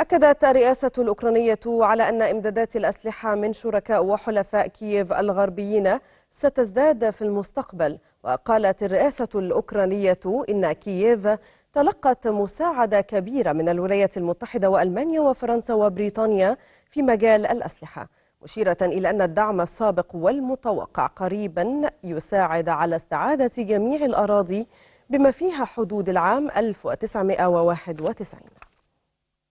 أكدت الرئاسة الأوكرانية على أن إمدادات الأسلحة من شركاء وحلفاء كييف الغربيين ستزداد في المستقبل وقالت الرئاسة الأوكرانية إن كييف تلقت مساعدة كبيرة من الولايات المتحدة وألمانيا وفرنسا وبريطانيا في مجال الأسلحة مشيرة إلى أن الدعم السابق والمتوقع قريبا يساعد على استعادة جميع الأراضي بما فيها حدود العام 1991